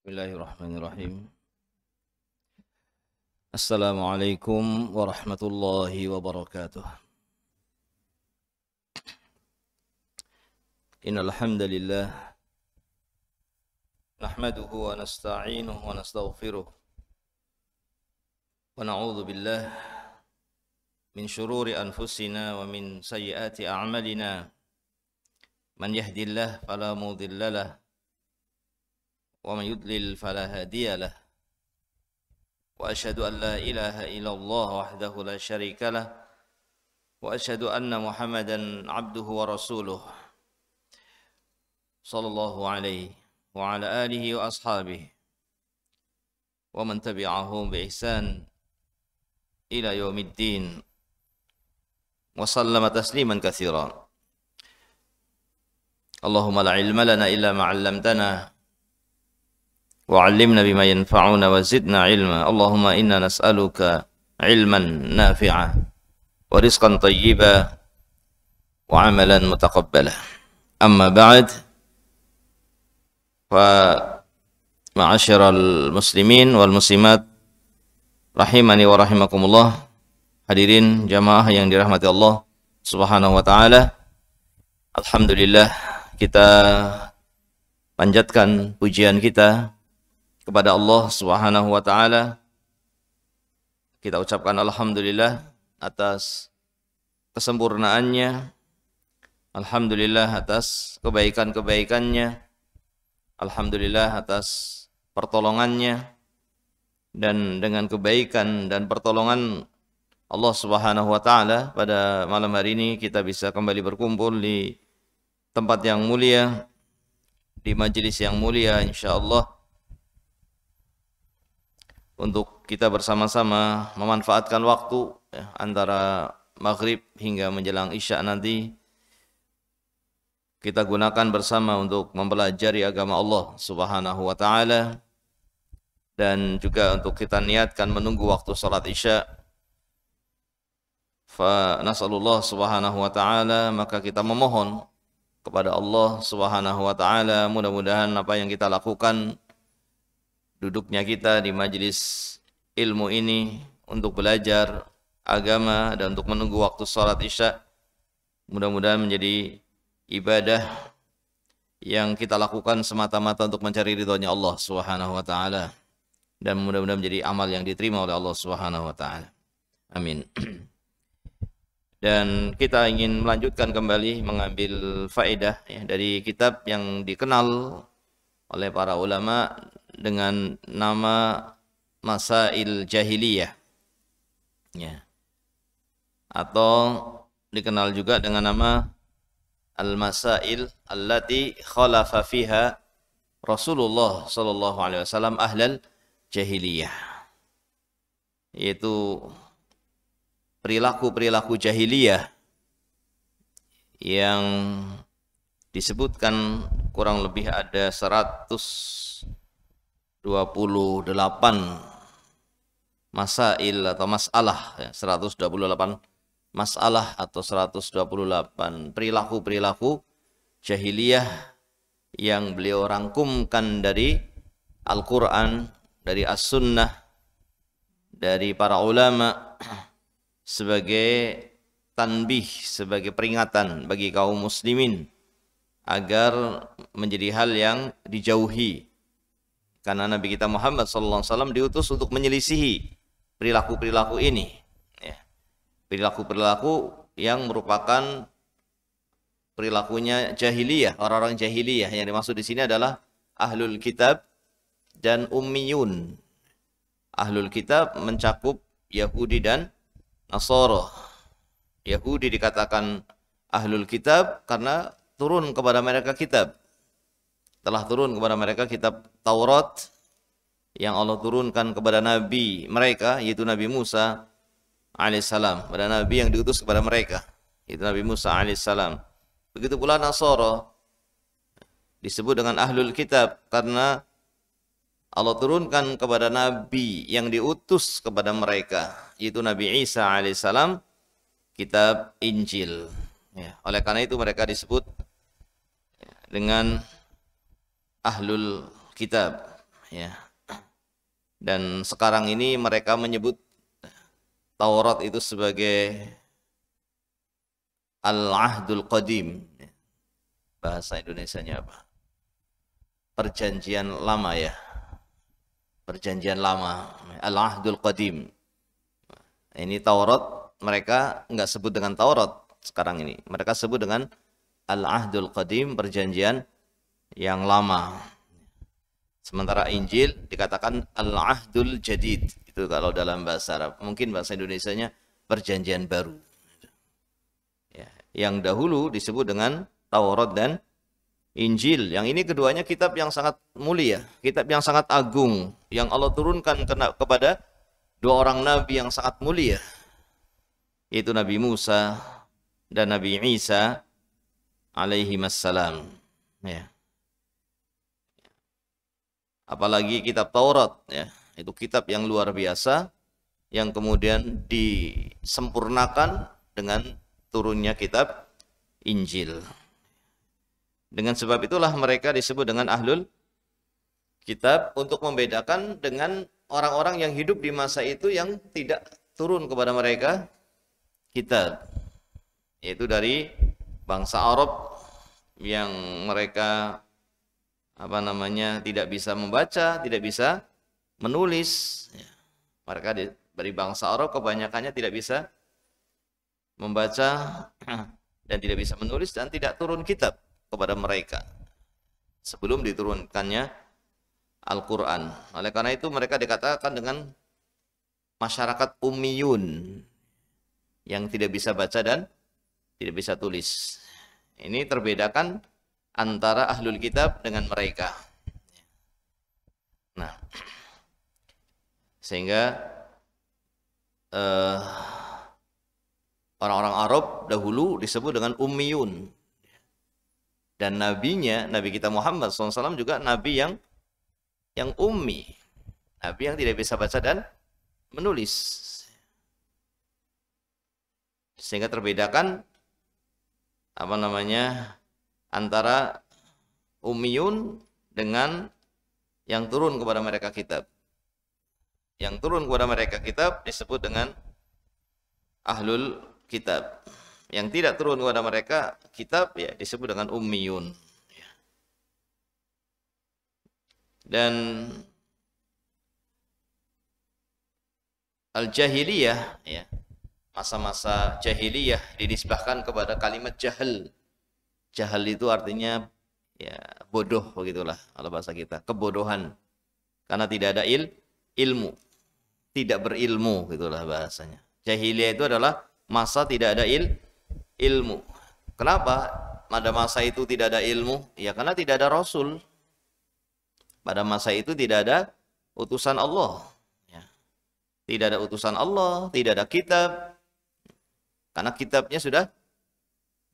Bismillahirrahmanirrahim. Assalamualaikum warahmatullahi wabarakatuh. Innal hamdalillah nahmaduhu wa nasta'inuhu wa nastaghfiruh wa na'udzu billah min shururi anfusina wa min sayyiati a'malina man yahdillah fala mudilla lahu ومن يضلل فلا هادي له وأشهد أن لا إله إلا الله وحده لا شريك له وأشهد أن محمدا عبده ورسوله صلى الله عليه وعلى آله وأصحابه ومن تبعهم بإحسان إلى يوم الدين وسلم تسليما كثيرا اللهم لا علم لنا إلا ما علمتنا وعلمنا بما ينفعنا وزدنا علما اللهم إنا نسألك علما نافعا ورزقا طيبا وعملا متقبلا أما بعد فمعاشر المسلمين والمسلمات rahimani wa rahimakumullah hadirin jamaah yang dirahmati Allah Subhanahu wa taala alhamdulillah kita panjatkan pujian kita kepada Allah Subhanahu wa taala. Kita ucapkan alhamdulillah atas kesempurnaannya. Alhamdulillah atas kebaikan-kebaikannya. Alhamdulillah atas pertolongannya dan dengan kebaikan dan pertolongan Allah Subhanahu wa taala pada malam hari ini kita bisa kembali berkumpul di tempat yang mulia di majelis yang mulia insyaallah untuk kita bersama-sama memanfaatkan waktu ya, antara maghrib hingga menjelang isya nanti kita gunakan bersama untuk mempelajari agama Allah Subhanahu wa taala dan juga untuk kita niatkan menunggu waktu salat isya fa nasallallahu subhanahu wa taala maka kita memohon kepada Allah Subhanahu wa taala mudah-mudahan apa yang kita lakukan duduknya kita di majelis ilmu ini untuk belajar agama dan untuk menunggu waktu sholat isya mudah-mudahan menjadi ibadah yang kita lakukan semata-mata untuk mencari ridhonya Allah Subhanahu wa taala dan mudah-mudahan menjadi amal yang diterima oleh Allah Subhanahu wa taala. Amin. Dan kita ingin melanjutkan kembali mengambil faedah ya, dari kitab yang dikenal oleh para ulama dengan nama Masail Jahiliyah. Ya. Atau dikenal juga dengan nama Al-Masail allati khalafa fiha Rasulullah sallallahu alaihi wasallam ahlal jahiliyah. Yaitu perilaku-perilaku jahiliyah yang disebutkan kurang lebih ada 100 128 masail atau masalah 128 ya, masalah atau 128 perilaku-perilaku jahiliyah yang beliau rangkumkan dari Al-Qur'an, dari As-Sunnah, dari para ulama sebagai tanbih, sebagai peringatan bagi kaum muslimin agar menjadi hal yang dijauhi karena Nabi kita Muhammad SAW diutus untuk menyelisihi perilaku-perilaku ini, ya. Perilaku-perilaku yang merupakan perilakunya jahiliyah, orang-orang jahiliyah. Yang dimaksud di sini adalah ahlul kitab dan ummiyun. Ahlul kitab mencakup Yahudi dan Nasoro. Yahudi dikatakan ahlul kitab karena turun kepada mereka kitab telah turun kepada mereka kitab Taurat yang Allah turunkan kepada nabi mereka yaitu Nabi Musa alaihissalam kepada nabi yang diutus kepada mereka yaitu Nabi Musa alaihissalam begitu pula Nasoro disebut dengan ahlul kitab karena Allah turunkan kepada nabi yang diutus kepada mereka yaitu Nabi Isa alaihissalam kitab Injil ya, oleh karena itu mereka disebut dengan ahlul kitab ya. Dan sekarang ini mereka menyebut Taurat itu sebagai al-ahdul qadim. Ya. Bahasa Indonesianya apa? Perjanjian lama ya. Perjanjian lama, ya. al-ahdul qadim. Ini Taurat mereka nggak sebut dengan Taurat sekarang ini. Mereka sebut dengan al-ahdul qadim, perjanjian yang lama. Sementara Injil dikatakan al-ahdul jadid. Itu kalau dalam bahasa Arab. Mungkin bahasa Indonesia-nya perjanjian baru. Ya. Yang dahulu disebut dengan Taurat dan Injil. Yang ini keduanya kitab yang sangat mulia. Kitab yang sangat agung. Yang Allah turunkan kepada dua orang nabi yang sangat mulia. Yaitu Nabi Musa dan Nabi Isa alaihi wassalam. Ya apalagi kitab Taurat ya itu kitab yang luar biasa yang kemudian disempurnakan dengan turunnya kitab Injil. Dengan sebab itulah mereka disebut dengan ahlul kitab untuk membedakan dengan orang-orang yang hidup di masa itu yang tidak turun kepada mereka kitab yaitu dari bangsa Arab yang mereka apa namanya tidak bisa membaca, tidak bisa menulis. Ya. Mereka dari bangsa Arab kebanyakannya tidak bisa membaca dan tidak bisa menulis dan tidak turun kitab kepada mereka sebelum diturunkannya Al-Quran. Oleh karena itu mereka dikatakan dengan masyarakat umiun yang tidak bisa baca dan tidak bisa tulis. Ini terbedakan antara ahlul kitab dengan mereka. Nah, sehingga eh, orang-orang uh, Arab dahulu disebut dengan ummiyun dan nabinya nabi kita Muhammad SAW juga nabi yang yang ummi nabi yang tidak bisa baca dan menulis sehingga terbedakan apa namanya antara umiyun dengan yang turun kepada mereka kitab. Yang turun kepada mereka kitab disebut dengan ahlul kitab. Yang tidak turun kepada mereka kitab ya disebut dengan umiun Dan al-jahiliyah ya masa-masa jahiliyah dinisbahkan kepada kalimat jahil Jahal itu artinya ya bodoh begitulah kalau bahasa kita, kebodohan. Karena tidak ada il, ilmu. Tidak berilmu gitulah bahasanya. Jahiliyah itu adalah masa tidak ada il, ilmu. Kenapa pada masa itu tidak ada ilmu? Ya karena tidak ada rasul. Pada masa itu tidak ada utusan Allah. Ya. Tidak ada utusan Allah, tidak ada kitab. Karena kitabnya sudah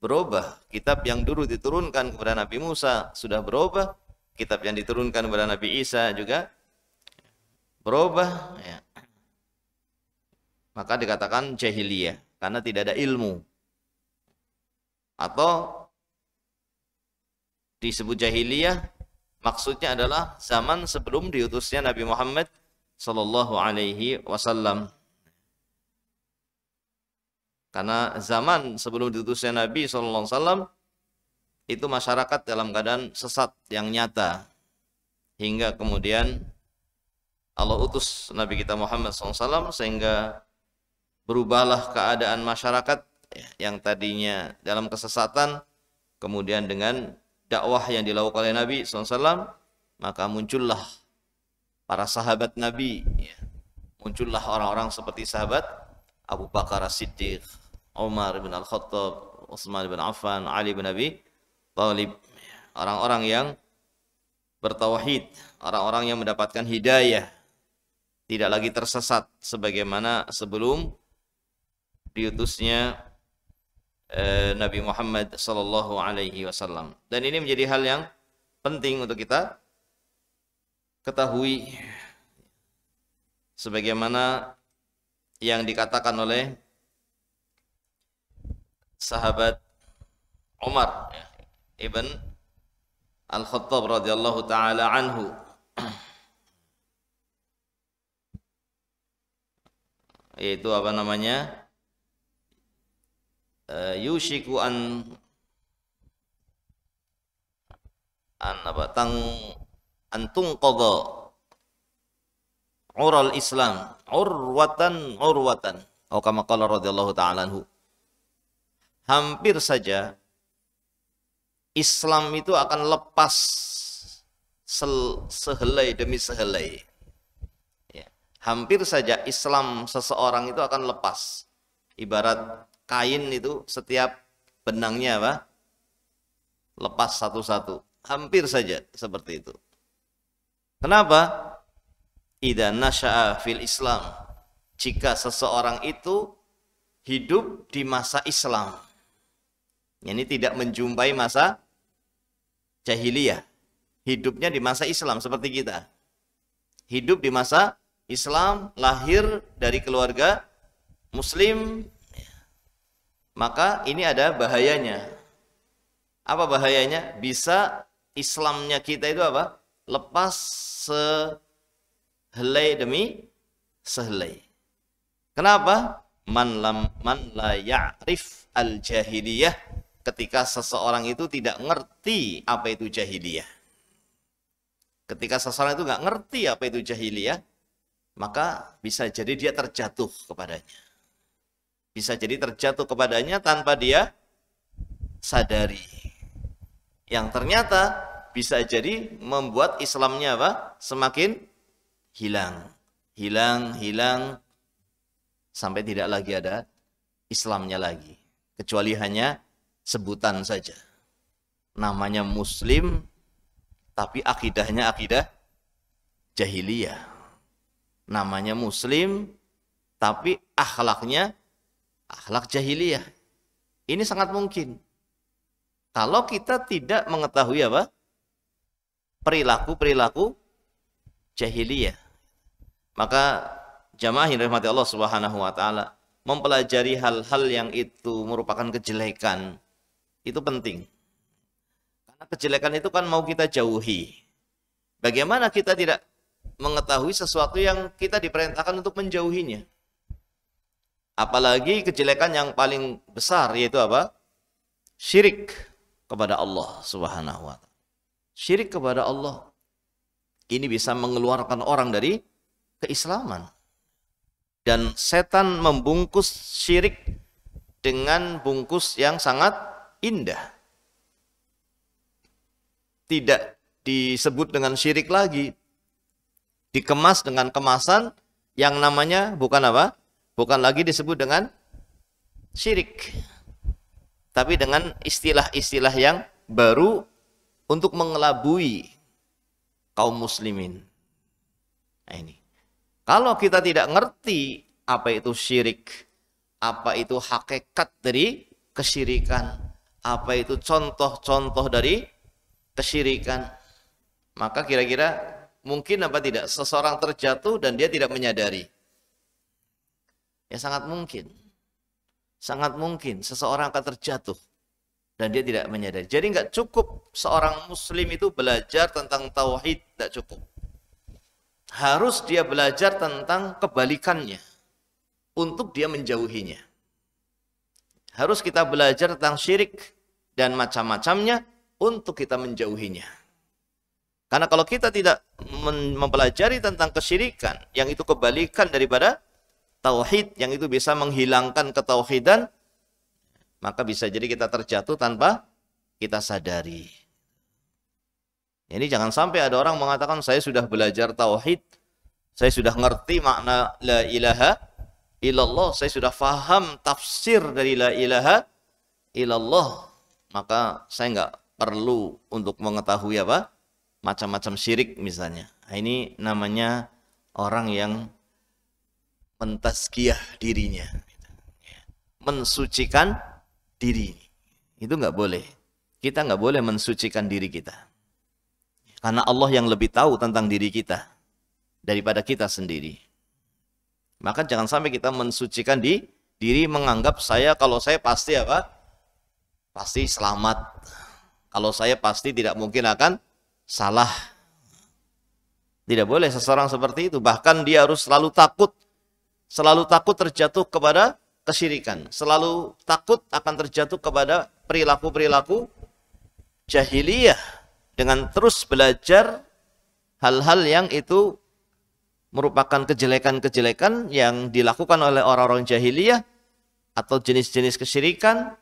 berubah. Kitab yang dulu diturunkan kepada Nabi Musa sudah berubah. Kitab yang diturunkan kepada Nabi Isa juga berubah. Ya. Maka dikatakan jahiliyah karena tidak ada ilmu. Atau disebut jahiliyah maksudnya adalah zaman sebelum diutusnya Nabi Muhammad Sallallahu Alaihi Wasallam. Karena zaman sebelum diutusnya Nabi SAW, itu masyarakat dalam keadaan sesat yang nyata. Hingga kemudian Allah utus Nabi kita Muhammad SAW sehingga berubahlah keadaan masyarakat yang tadinya dalam kesesatan kemudian dengan dakwah yang dilakukan oleh Nabi SAW maka muncullah para sahabat Nabi muncullah orang-orang seperti sahabat Abu Bakar siddiq Umar bin Al-Khattab, Utsman bin Affan, Ali bin Abi Thalib. Orang-orang yang bertauhid, orang-orang yang mendapatkan hidayah, tidak lagi tersesat sebagaimana sebelum diutusnya eh, Nabi Muhammad Sallallahu Alaihi Wasallam. Dan ini menjadi hal yang penting untuk kita ketahui sebagaimana yang dikatakan oleh sahabat Umar ya, ibn Al-Khattab radhiyallahu taala anhu. Yaitu apa namanya? Yusiku eh, yushiku an an apa tang antung qada ural Islam urwatan urwatan. Oh kama qala radhiyallahu taala anhu hampir saja Islam itu akan lepas sehelai demi sehelai. Ya. Hampir saja Islam seseorang itu akan lepas. Ibarat kain itu setiap benangnya apa? Lepas satu-satu. Hampir saja seperti itu. Kenapa? Ida nasya'a fil Islam. Jika seseorang itu hidup di masa Islam. Ini tidak menjumpai masa jahiliyah. Hidupnya di masa Islam seperti kita. Hidup di masa Islam, lahir dari keluarga muslim, maka ini ada bahayanya. Apa bahayanya? Bisa Islamnya kita itu apa? Lepas sehelai demi sehelai. Kenapa? Man lam man la ya'rif al jahiliyah ketika seseorang itu tidak ngerti apa itu jahiliyah. Ketika seseorang itu nggak ngerti apa itu jahiliyah, maka bisa jadi dia terjatuh kepadanya. Bisa jadi terjatuh kepadanya tanpa dia sadari. Yang ternyata bisa jadi membuat Islamnya apa? Semakin hilang. Hilang, hilang, sampai tidak lagi ada Islamnya lagi. Kecuali hanya sebutan saja. Namanya muslim tapi akidahnya akidah jahiliyah. Namanya muslim tapi akhlaknya akhlak jahiliyah. Ini sangat mungkin. Kalau kita tidak mengetahui apa? perilaku-perilaku jahiliyah. Maka jamaah yang rahmati Allah Subhanahu wa taala mempelajari hal-hal yang itu merupakan kejelekan itu penting. Karena kejelekan itu kan mau kita jauhi. Bagaimana kita tidak mengetahui sesuatu yang kita diperintahkan untuk menjauhinya? Apalagi kejelekan yang paling besar yaitu apa? Syirik kepada Allah Subhanahu wa taala. Syirik kepada Allah ini bisa mengeluarkan orang dari keislaman. Dan setan membungkus syirik dengan bungkus yang sangat indah. Tidak disebut dengan syirik lagi. Dikemas dengan kemasan yang namanya bukan apa? Bukan lagi disebut dengan syirik. Tapi dengan istilah-istilah yang baru untuk mengelabui kaum muslimin. Nah, ini. Kalau kita tidak ngerti apa itu syirik, apa itu hakikat dari kesyirikan, apa itu contoh-contoh dari kesyirikan. Maka kira-kira mungkin apa tidak seseorang terjatuh dan dia tidak menyadari. Ya sangat mungkin. Sangat mungkin seseorang akan terjatuh dan dia tidak menyadari. Jadi nggak cukup seorang muslim itu belajar tentang tauhid, tidak cukup. Harus dia belajar tentang kebalikannya untuk dia menjauhinya. Harus kita belajar tentang syirik dan macam-macamnya untuk kita menjauhinya. Karena kalau kita tidak mempelajari tentang kesyirikan, yang itu kebalikan daripada tauhid, yang itu bisa menghilangkan ketauhidan, maka bisa jadi kita terjatuh tanpa kita sadari. Ini jangan sampai ada orang mengatakan saya sudah belajar tauhid, saya sudah ngerti makna la ilaha illallah, saya sudah faham tafsir dari la ilaha illallah maka saya nggak perlu untuk mengetahui apa macam-macam syirik misalnya. Nah, ini namanya orang yang mentaskiah dirinya, mensucikan diri. Itu nggak boleh. Kita nggak boleh mensucikan diri kita. Karena Allah yang lebih tahu tentang diri kita daripada kita sendiri. Maka jangan sampai kita mensucikan di diri menganggap saya kalau saya pasti apa? pasti selamat. Kalau saya pasti tidak mungkin akan salah. Tidak boleh seseorang seperti itu. Bahkan dia harus selalu takut. Selalu takut terjatuh kepada kesyirikan. Selalu takut akan terjatuh kepada perilaku-perilaku jahiliyah. Dengan terus belajar hal-hal yang itu merupakan kejelekan-kejelekan yang dilakukan oleh orang-orang jahiliyah atau jenis-jenis kesyirikan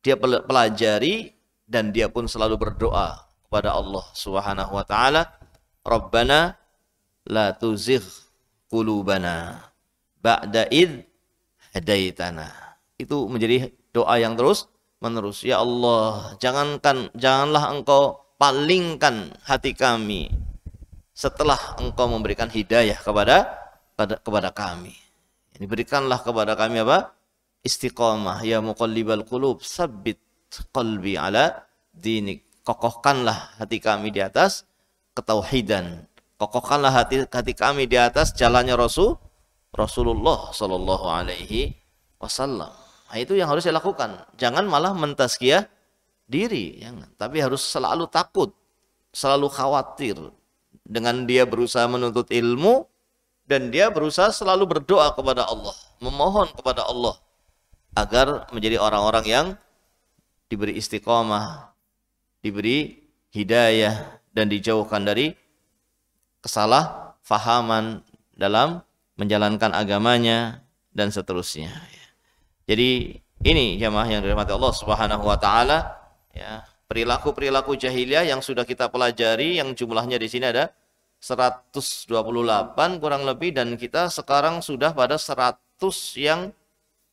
dia pelajari dan dia pun selalu berdoa kepada Allah Subhanahu wa taala, "Rabbana la tuzigh qulubana ba'da id hadaitana." Itu menjadi doa yang terus menerus. Ya Allah, jangankan janganlah Engkau palingkan hati kami setelah Engkau memberikan hidayah kepada kepada kami. Diberikanlah kepada kami apa? Istiqomah ya muqallibal qulub sabbit qalbi ala dinik kokohkanlah hati kami di atas ketauhidan kokohkanlah hati hati kami di atas jalannya Rasul Rasulullah Shallallahu Alaihi Wasallam nah, itu yang harus dilakukan jangan malah mentaskiah diri jangan ya tapi harus selalu takut selalu khawatir dengan dia berusaha menuntut ilmu dan dia berusaha selalu berdoa kepada Allah memohon kepada Allah agar menjadi orang-orang yang diberi istiqomah, diberi hidayah dan dijauhkan dari kesalahpahaman dalam menjalankan agamanya dan seterusnya. Jadi ini jamaah yang dirahmati Allah Subhanahu wa taala ya, perilaku-perilaku jahiliyah yang sudah kita pelajari yang jumlahnya di sini ada 128 kurang lebih dan kita sekarang sudah pada 100 yang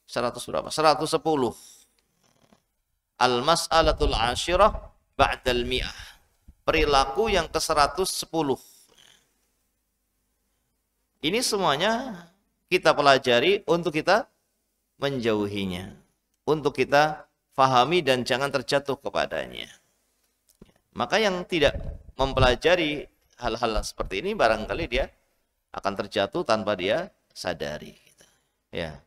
100 berapa? 110. Al-mas'alatul asyirah ba'dal mi'ah. Perilaku yang ke-110. Ini semuanya kita pelajari untuk kita menjauhinya. Untuk kita fahami dan jangan terjatuh kepadanya. Maka yang tidak mempelajari hal-hal seperti ini barangkali dia akan terjatuh tanpa dia sadari. Ya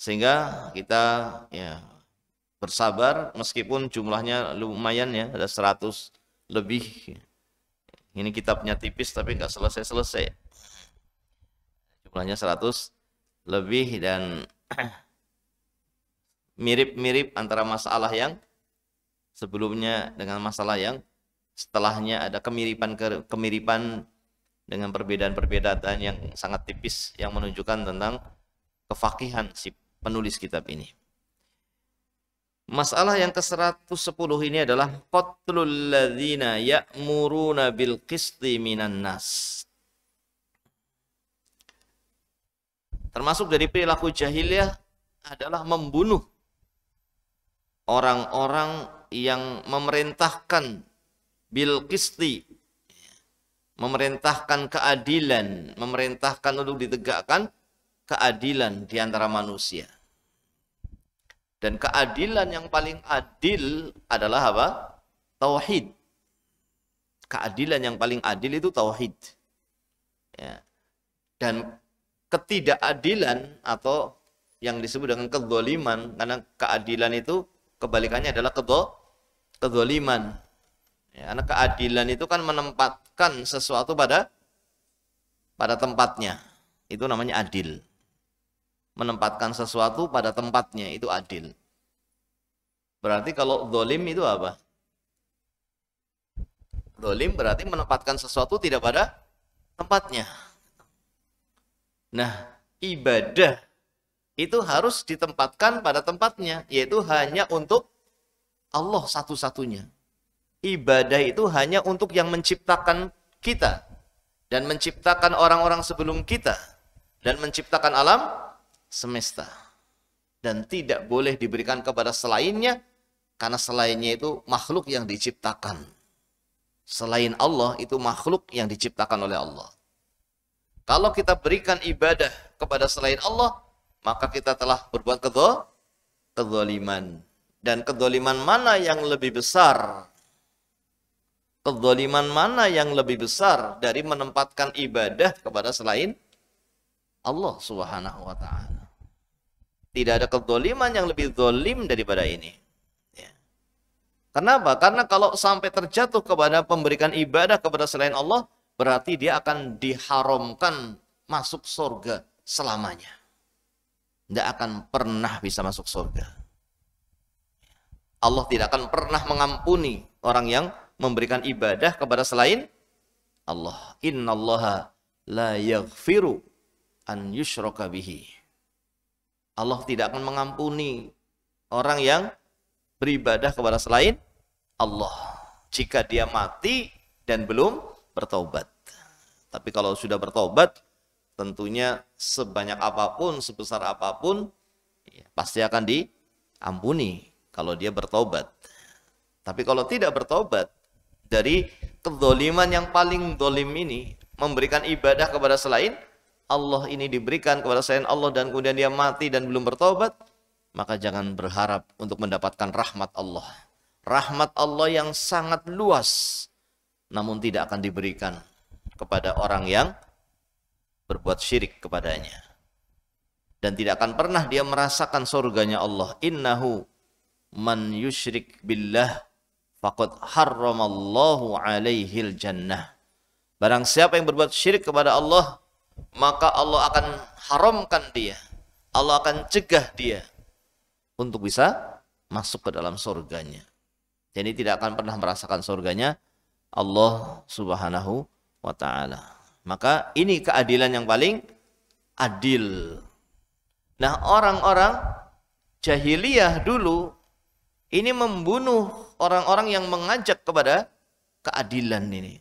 sehingga kita ya bersabar meskipun jumlahnya lumayan ya ada 100 lebih ini kitabnya tipis tapi nggak selesai-selesai jumlahnya 100 lebih dan mirip-mirip antara masalah yang sebelumnya dengan masalah yang setelahnya ada kemiripan ke kemiripan dengan perbedaan-perbedaan yang sangat tipis yang menunjukkan tentang kefakihan si penulis kitab ini. Masalah yang ke-110 ini adalah qatlul ladzina ya'muruna bil qisti minan nas. Termasuk dari perilaku jahiliyah adalah membunuh orang-orang yang memerintahkan bil qisti memerintahkan keadilan, memerintahkan untuk ditegakkan keadilan di antara manusia. Dan keadilan yang paling adil adalah apa? Tauhid. Keadilan yang paling adil itu tauhid. Ya. Dan ketidakadilan atau yang disebut dengan kezoliman, karena keadilan itu kebalikannya adalah kedo, kezoliman. Ya, karena keadilan itu kan menempatkan sesuatu pada pada tempatnya. Itu namanya adil menempatkan sesuatu pada tempatnya itu adil. Berarti kalau dolim itu apa? Dolim berarti menempatkan sesuatu tidak pada tempatnya. Nah, ibadah itu harus ditempatkan pada tempatnya, yaitu hanya untuk Allah satu-satunya. Ibadah itu hanya untuk yang menciptakan kita dan menciptakan orang-orang sebelum kita dan menciptakan alam semesta dan tidak boleh diberikan kepada selainnya karena selainnya itu makhluk yang diciptakan. Selain Allah itu makhluk yang diciptakan oleh Allah. Kalau kita berikan ibadah kepada selain Allah, maka kita telah berbuat kedol, kedoliman. Dan kedoliman mana yang lebih besar? Kedoliman mana yang lebih besar dari menempatkan ibadah kepada selain Allah? Allah Subhanahu wa taala. Tidak ada kedzaliman yang lebih zalim daripada ini. Ya. Kenapa? Karena kalau sampai terjatuh kepada pemberikan ibadah kepada selain Allah, berarti dia akan diharamkan masuk surga selamanya. Tidak akan pernah bisa masuk surga. Allah tidak akan pernah mengampuni orang yang memberikan ibadah kepada selain Allah. Allah la yaghfiru an yushraka bihi. Allah tidak akan mengampuni orang yang beribadah kepada selain Allah jika dia mati dan belum bertobat. Tapi kalau sudah bertobat tentunya sebanyak apapun, sebesar apapun ya, pasti akan diampuni kalau dia bertobat. Tapi kalau tidak bertobat dari kedoliman yang paling dolim ini, memberikan ibadah kepada selain Allah ini diberikan kepada selain Allah dan kemudian dia mati dan belum bertobat, maka jangan berharap untuk mendapatkan rahmat Allah. Rahmat Allah yang sangat luas namun tidak akan diberikan kepada orang yang berbuat syirik kepadanya. Dan tidak akan pernah dia merasakan surganya Allah. Innahu man yushrik billah faqad harramallahu alaihil jannah. Barang siapa yang berbuat syirik kepada Allah, maka Allah akan haramkan dia. Allah akan cegah dia untuk bisa masuk ke dalam surganya. Jadi tidak akan pernah merasakan surganya Allah Subhanahu wa taala. Maka ini keadilan yang paling adil. Nah, orang-orang jahiliyah dulu ini membunuh orang-orang yang mengajak kepada keadilan ini.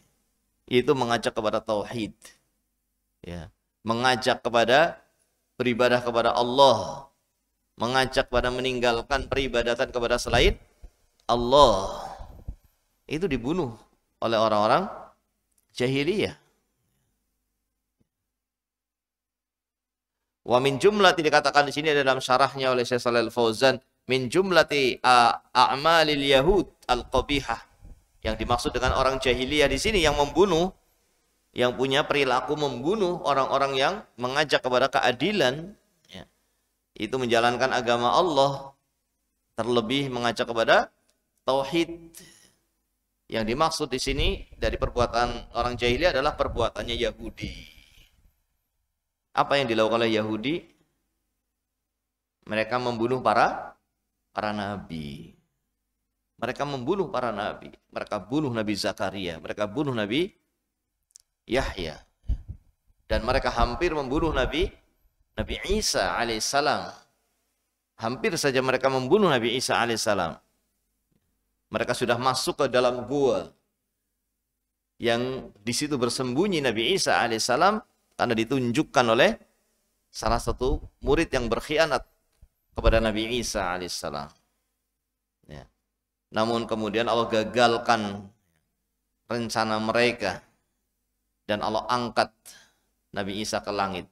Itu mengajak kepada tauhid ya mengajak kepada beribadah kepada Allah mengajak kepada meninggalkan peribadatan kepada selain Allah itu dibunuh oleh orang-orang jahiliyah Wa min jumlati dikatakan di sini dalam syarahnya oleh Syekh Shalal Fauzan min jumlati a'malil yahud al-qabihah. Yang dimaksud dengan orang jahiliyah di sini yang membunuh yang punya perilaku membunuh orang-orang yang mengajak kepada keadilan ya, itu menjalankan agama Allah terlebih mengajak kepada tauhid yang dimaksud di sini dari perbuatan orang jahiliyah adalah perbuatannya Yahudi apa yang dilakukan oleh Yahudi mereka membunuh para para nabi mereka membunuh para nabi mereka bunuh nabi Zakaria mereka bunuh nabi Yahya. Dan mereka hampir membunuh Nabi Nabi Isa alaihissalam. Hampir saja mereka membunuh Nabi Isa alaihissalam. Mereka sudah masuk ke dalam gua yang di situ bersembunyi Nabi Isa alaihissalam karena ditunjukkan oleh salah satu murid yang berkhianat kepada Nabi Isa alaihissalam. Ya. Namun kemudian Allah gagalkan rencana mereka dan Allah angkat Nabi Isa ke langit.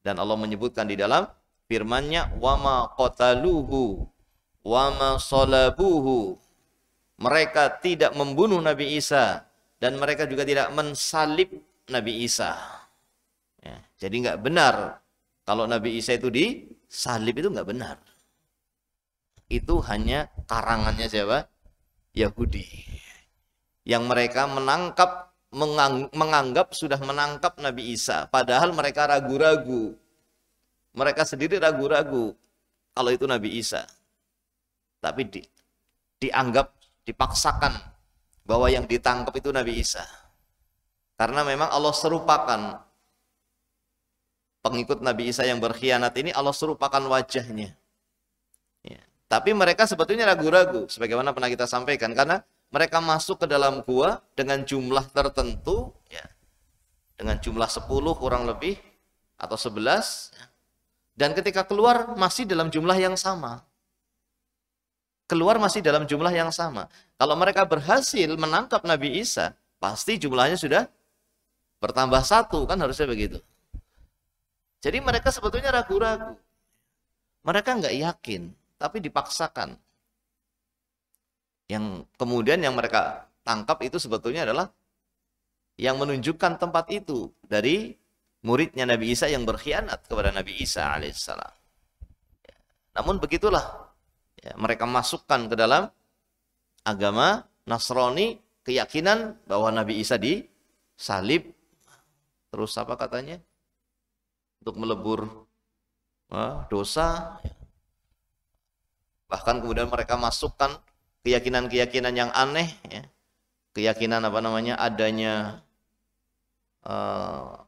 Dan Allah menyebutkan di dalam firman-Nya wama qataluhu wama salabuhu. Mereka tidak membunuh Nabi Isa dan mereka juga tidak mensalib Nabi Isa. Ya, jadi nggak benar kalau Nabi Isa itu disalib itu nggak benar. Itu hanya karangannya siapa? Yahudi. Yang mereka menangkap menganggap sudah menangkap Nabi Isa, padahal mereka ragu-ragu. Mereka sendiri ragu-ragu kalau itu Nabi Isa. Tapi di, dianggap dipaksakan bahwa yang ditangkap itu Nabi Isa. Karena memang Allah serupakan pengikut Nabi Isa yang berkhianat ini Allah serupakan wajahnya. Ya. Tapi mereka sebetulnya ragu-ragu sebagaimana pernah kita sampaikan karena mereka masuk ke dalam gua dengan jumlah tertentu ya dengan jumlah 10 kurang lebih atau 11 ya. dan ketika keluar masih dalam jumlah yang sama keluar masih dalam jumlah yang sama kalau mereka berhasil menangkap Nabi Isa pasti jumlahnya sudah bertambah satu kan harusnya begitu jadi mereka sebetulnya ragu-ragu mereka nggak yakin tapi dipaksakan yang kemudian yang mereka tangkap itu sebetulnya adalah yang menunjukkan tempat itu dari muridnya Nabi Isa yang berkhianat kepada Nabi Isa alaihissalam. Ya. Namun begitulah ya, mereka masukkan ke dalam agama Nasrani keyakinan bahwa Nabi Isa disalib terus apa katanya untuk melebur eh, dosa bahkan kemudian mereka masukkan keyakinan-keyakinan yang aneh ya. keyakinan apa namanya adanya uh,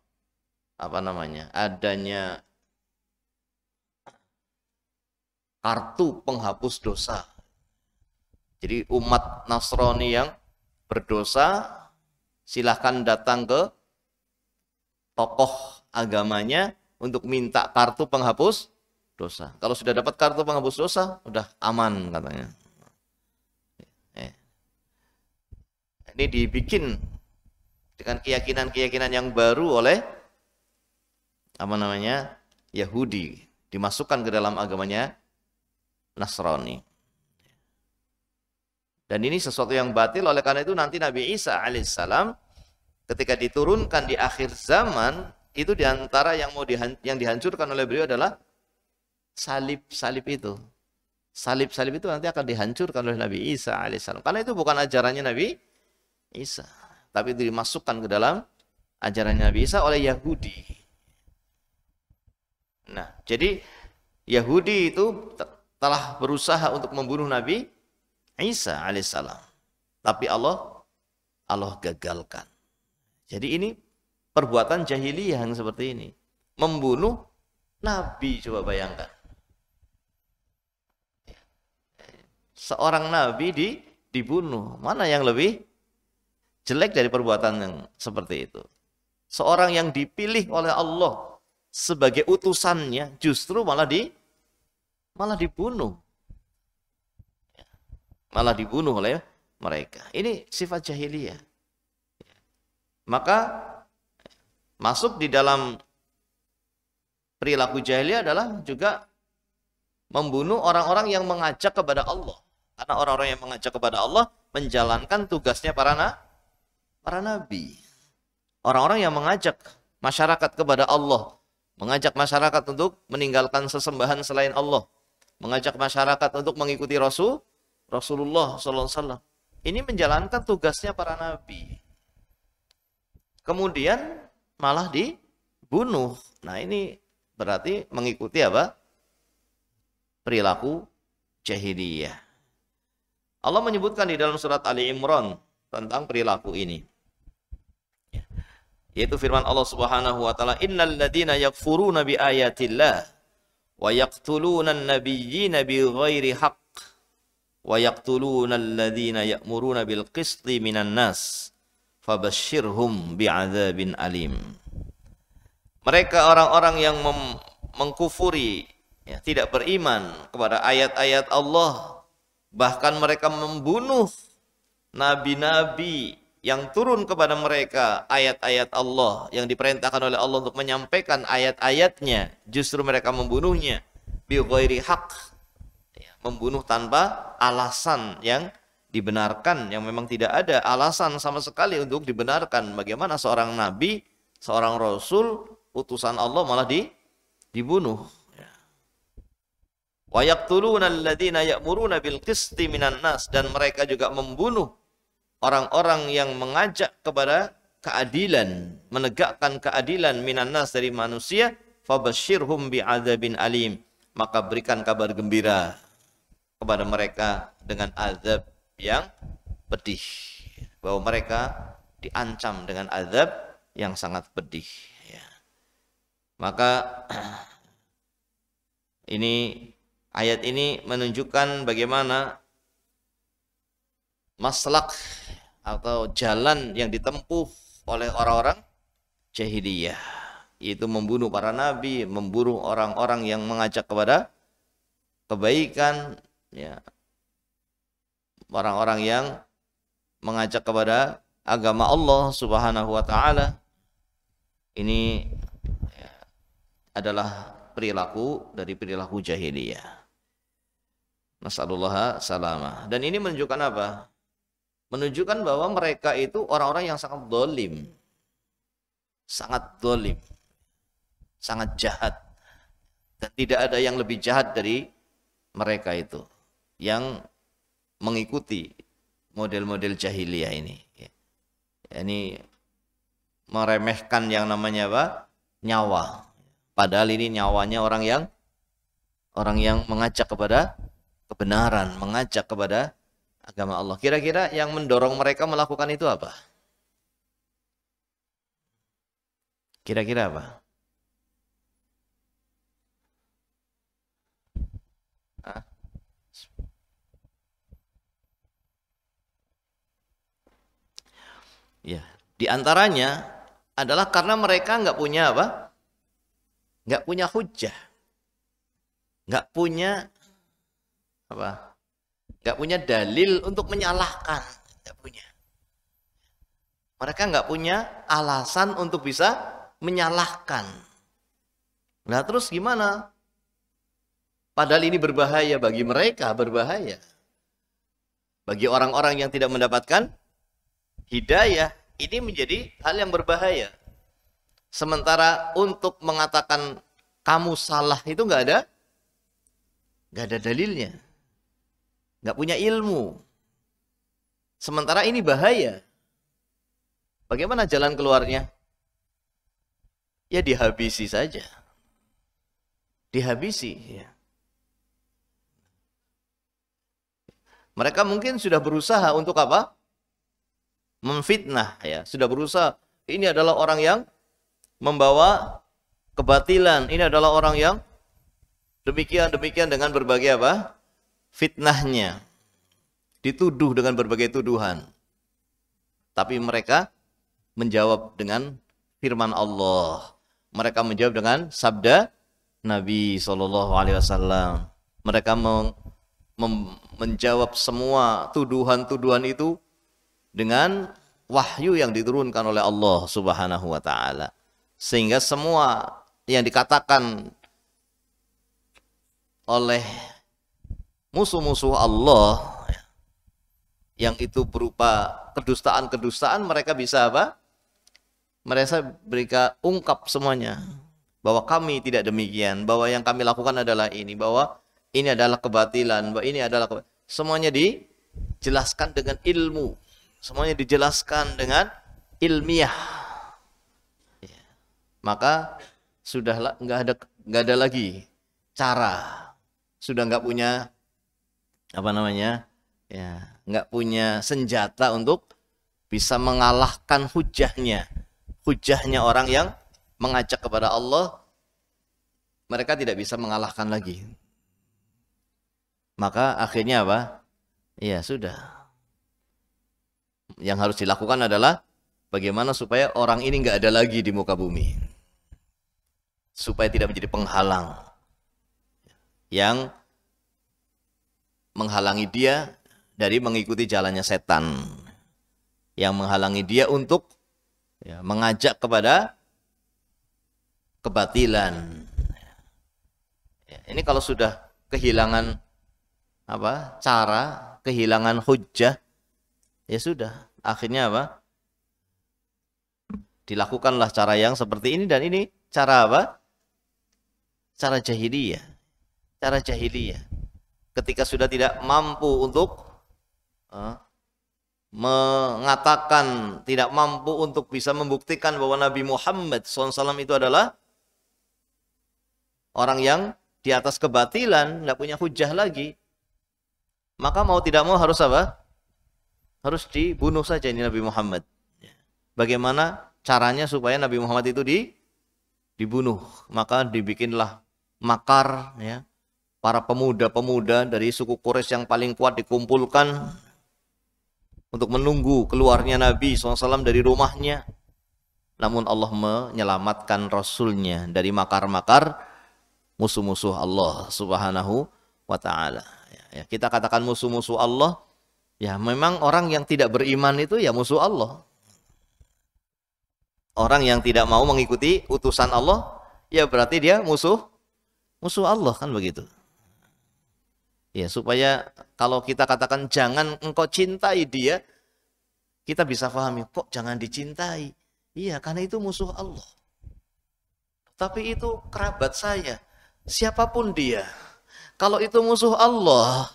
apa namanya adanya kartu penghapus dosa jadi umat Nasrani yang berdosa silahkan datang ke tokoh agamanya untuk minta kartu penghapus dosa kalau sudah dapat kartu penghapus dosa udah aman katanya ini dibikin dengan keyakinan-keyakinan yang baru oleh apa namanya Yahudi dimasukkan ke dalam agamanya Nasrani dan ini sesuatu yang batil oleh karena itu nanti Nabi Isa alaihissalam ketika diturunkan di akhir zaman itu diantara yang mau dihan yang dihancurkan oleh beliau adalah salib-salib itu salib-salib itu nanti akan dihancurkan oleh Nabi Isa alaihissalam karena itu bukan ajarannya Nabi Isa. Tapi itu dimasukkan ke dalam ajaran Nabi Isa oleh Yahudi. Nah, jadi Yahudi itu telah berusaha untuk membunuh Nabi Isa alaihissalam. Tapi Allah Allah gagalkan. Jadi ini perbuatan jahiliyah yang seperti ini. Membunuh Nabi, coba bayangkan. Seorang Nabi di, dibunuh. Mana yang lebih jelek dari perbuatan yang seperti itu. Seorang yang dipilih oleh Allah sebagai utusannya justru malah di malah dibunuh. Ya. Malah dibunuh oleh mereka. Ini sifat jahiliyah. Ya. Maka ya, masuk di dalam perilaku jahiliyah adalah juga membunuh orang-orang yang mengajak kepada Allah. Karena orang-orang yang mengajak kepada Allah menjalankan tugasnya para para nabi. Orang-orang yang mengajak masyarakat kepada Allah, mengajak masyarakat untuk meninggalkan sesembahan selain Allah, mengajak masyarakat untuk mengikuti Rasul Rasulullah SAW. Ini menjalankan tugasnya para nabi. Kemudian malah dibunuh. Nah ini berarti mengikuti apa? Perilaku jahiliyah. Allah menyebutkan di dalam surat Ali Imran tentang perilaku ini yaitu firman Allah Subhanahu wa taala innal ladina yakfuruna bi ayatillah wa yaqtuluna an bi ghairi haqq wa yaqtuluna alladhina ya'muruna bil qisti minan nas fabashshirhum adzabin alim mereka orang-orang yang mengkufuri ya, tidak beriman kepada ayat-ayat Allah bahkan mereka membunuh nabi-nabi yang turun kepada mereka ayat-ayat Allah yang diperintahkan oleh Allah untuk menyampaikan ayat-ayatnya justru mereka membunuhnya bi hak ya, membunuh tanpa alasan yang dibenarkan yang memang tidak ada alasan sama sekali untuk dibenarkan bagaimana seorang nabi seorang rasul utusan Allah malah di dibunuh ya. wa yaqtuluna alladziina ya'muruuna bil qisti minan nas dan mereka juga membunuh orang-orang yang mengajak kepada keadilan, menegakkan keadilan minan nas dari manusia, fabashirhum azabin alim. Maka berikan kabar gembira kepada mereka dengan azab yang pedih. Bahwa mereka diancam dengan azab yang sangat pedih. Ya. Maka ini ayat ini menunjukkan bagaimana maslak atau jalan yang ditempuh oleh orang-orang jahiliyah yaitu membunuh para nabi, memburu orang-orang yang mengajak kepada kebaikan ya. Orang-orang yang mengajak kepada agama Allah Subhanahu wa taala. Ini ya, adalah perilaku dari perilaku jahiliyah. Nasallallahu salama. Dan ini menunjukkan apa? menunjukkan bahwa mereka itu orang-orang yang sangat dolim sangat dolim sangat jahat dan tidak ada yang lebih jahat dari mereka itu yang mengikuti model-model jahiliyah ini ini meremehkan yang namanya apa nyawa padahal ini nyawanya orang yang orang yang mengajak kepada kebenaran mengajak kepada agama Allah. Kira-kira yang mendorong mereka melakukan itu apa? Kira-kira apa? Ya, di antaranya adalah karena mereka nggak punya apa? Nggak punya hujah, nggak punya apa? nggak punya dalil untuk menyalahkan, nggak punya. Mereka nggak punya alasan untuk bisa menyalahkan. Nah terus gimana? Padahal ini berbahaya bagi mereka, berbahaya. Bagi orang-orang yang tidak mendapatkan hidayah, ini menjadi hal yang berbahaya. Sementara untuk mengatakan kamu salah itu nggak ada, nggak ada dalilnya nggak punya ilmu. Sementara ini bahaya. Bagaimana jalan keluarnya? Ya dihabisi saja. Dihabisi. Ya. Mereka mungkin sudah berusaha untuk apa? Memfitnah ya, sudah berusaha. Ini adalah orang yang membawa kebatilan. Ini adalah orang yang demikian demikian dengan berbagai apa? fitnahnya, dituduh dengan berbagai tuduhan. Tapi mereka menjawab dengan firman Allah. Mereka menjawab dengan sabda Nabi Shallallahu Alaihi Wasallam. Mereka menjawab semua tuduhan-tuduhan itu dengan wahyu yang diturunkan oleh Allah Subhanahu wa taala. Sehingga semua yang dikatakan oleh musuh-musuh Allah ya, yang itu berupa kedustaan-kedustaan mereka bisa apa? Mereka berikan ungkap semuanya bahwa kami tidak demikian, bahwa yang kami lakukan adalah ini, bahwa ini adalah kebatilan, bahwa ini adalah kebatilan. semuanya dijelaskan dengan ilmu, semuanya dijelaskan dengan ilmiah. Ya, maka sudah nggak ada nggak ada lagi cara, sudah nggak punya apa namanya ya nggak punya senjata untuk bisa mengalahkan hujahnya hujahnya orang yang mengajak kepada Allah mereka tidak bisa mengalahkan lagi maka akhirnya apa ya sudah yang harus dilakukan adalah bagaimana supaya orang ini nggak ada lagi di muka bumi supaya tidak menjadi penghalang yang menghalangi dia dari mengikuti jalannya setan. Yang menghalangi dia untuk ya, mengajak kepada kebatilan. Ya, ini kalau sudah kehilangan apa cara, kehilangan hujah, ya sudah. Akhirnya apa? Dilakukanlah cara yang seperti ini dan ini cara apa? Cara jahiliyah. Cara jahiliyah ketika sudah tidak mampu untuk uh, mengatakan tidak mampu untuk bisa membuktikan bahwa Nabi Muhammad SAW itu adalah orang yang di atas kebatilan, tidak punya hujah lagi, maka mau tidak mau harus apa? Harus dibunuh saja ini Nabi Muhammad. Ya. Bagaimana caranya supaya Nabi Muhammad itu di dibunuh? Maka dibikinlah makar, ya, para pemuda-pemuda dari suku Quraisy yang paling kuat dikumpulkan untuk menunggu keluarnya Nabi SAW dari rumahnya. Namun Allah menyelamatkan Rasulnya dari makar-makar musuh-musuh Allah Subhanahu wa Ta'ala. Ya, ya, kita katakan musuh-musuh Allah, ya memang orang yang tidak beriman itu ya musuh Allah. Orang yang tidak mau mengikuti utusan Allah, ya berarti dia musuh musuh Allah kan begitu. Ya, supaya kalau kita katakan jangan engkau cintai dia, kita bisa pahami kok jangan dicintai. Iya, karena itu musuh Allah. Tapi itu kerabat saya, siapapun dia. Kalau itu musuh Allah,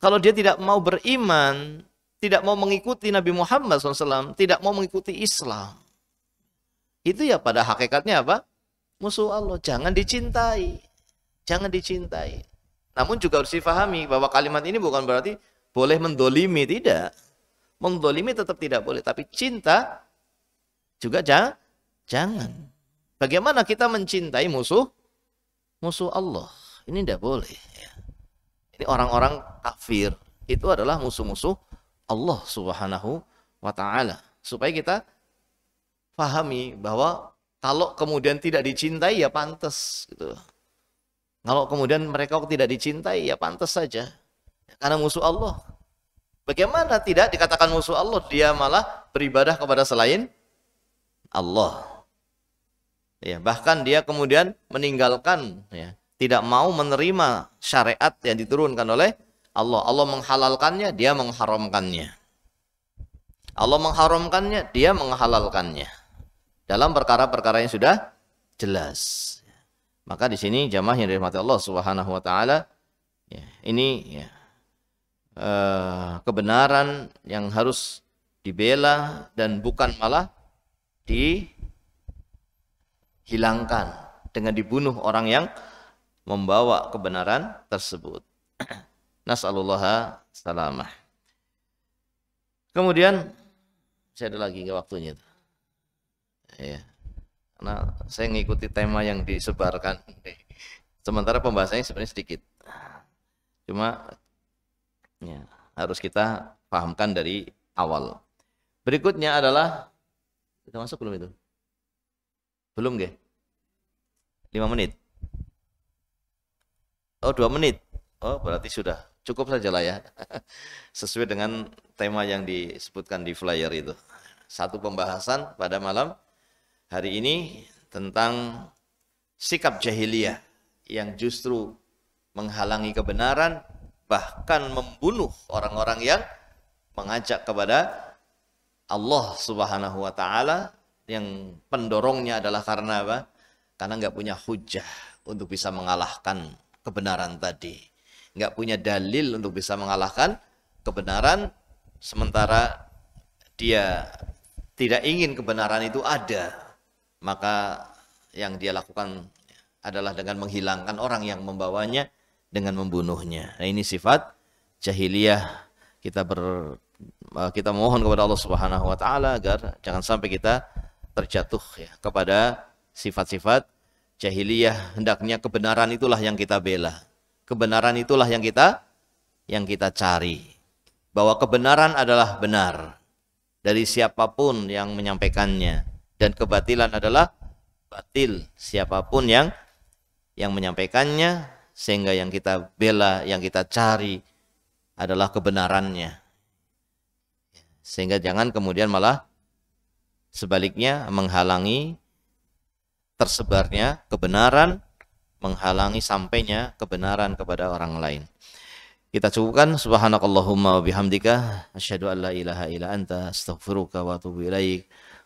kalau dia tidak mau beriman, tidak mau mengikuti Nabi Muhammad SAW, tidak mau mengikuti Islam, itu ya pada hakikatnya apa? Musuh Allah. Jangan dicintai. Jangan dicintai. Namun juga harus difahami bahwa kalimat ini bukan berarti boleh mendolimi, tidak. Mendolimi tetap tidak boleh, tapi cinta juga jangan. jangan. Bagaimana kita mencintai musuh? Musuh Allah. Ini tidak boleh. Ya. Ini orang-orang kafir. Itu adalah musuh-musuh Allah subhanahu wa ta'ala. Supaya kita pahami bahwa kalau kemudian tidak dicintai ya pantas gitu. Kalau kemudian mereka tidak dicintai, ya pantas saja. Karena musuh Allah. Bagaimana tidak dikatakan musuh Allah? Dia malah beribadah kepada selain Allah. Ya, bahkan dia kemudian meninggalkan, ya, tidak mau menerima syariat yang diturunkan oleh Allah. Allah menghalalkannya, dia mengharamkannya. Allah mengharamkannya, dia menghalalkannya. Dalam perkara-perkara yang sudah jelas. Maka di sini jamaah yang dirahmati Allah Subhanahu wa taala ya, ini ya, uh, kebenaran yang harus dibela dan bukan malah dihilangkan dengan dibunuh orang yang membawa kebenaran tersebut. Nasallallahu salamah. Kemudian saya ada lagi ke waktunya. Ya karena saya mengikuti tema yang disebarkan sementara pembahasannya sebenarnya sedikit cuma ya, harus kita pahamkan dari awal berikutnya adalah kita masuk belum itu belum gak lima menit oh dua menit oh berarti sudah cukup saja lah ya sesuai dengan tema yang disebutkan di flyer itu satu pembahasan pada malam hari ini tentang sikap jahiliyah yang justru menghalangi kebenaran bahkan membunuh orang-orang yang mengajak kepada Allah Subhanahu wa taala yang pendorongnya adalah karena apa? Karena nggak punya hujah untuk bisa mengalahkan kebenaran tadi. Nggak punya dalil untuk bisa mengalahkan kebenaran sementara dia tidak ingin kebenaran itu ada maka yang dia lakukan adalah dengan menghilangkan orang yang membawanya dengan membunuhnya. Nah, ini sifat jahiliyah. Kita ber eh, kita mohon kepada Allah Subhanahu wa taala agar jangan sampai kita terjatuh ya kepada sifat-sifat jahiliyah. Hendaknya kebenaran itulah yang kita bela. Kebenaran itulah yang kita yang kita cari. Bahwa kebenaran adalah benar dari siapapun yang menyampaikannya dan kebatilan adalah batil siapapun yang yang menyampaikannya sehingga yang kita bela yang kita cari adalah kebenarannya sehingga jangan kemudian malah sebaliknya menghalangi tersebarnya kebenaran menghalangi sampainya kebenaran kepada orang lain kita cukupkan subhanakallahumma wa bihamdika asyhadu an ilaha illa anta astaghfiruka wa atubu ilaika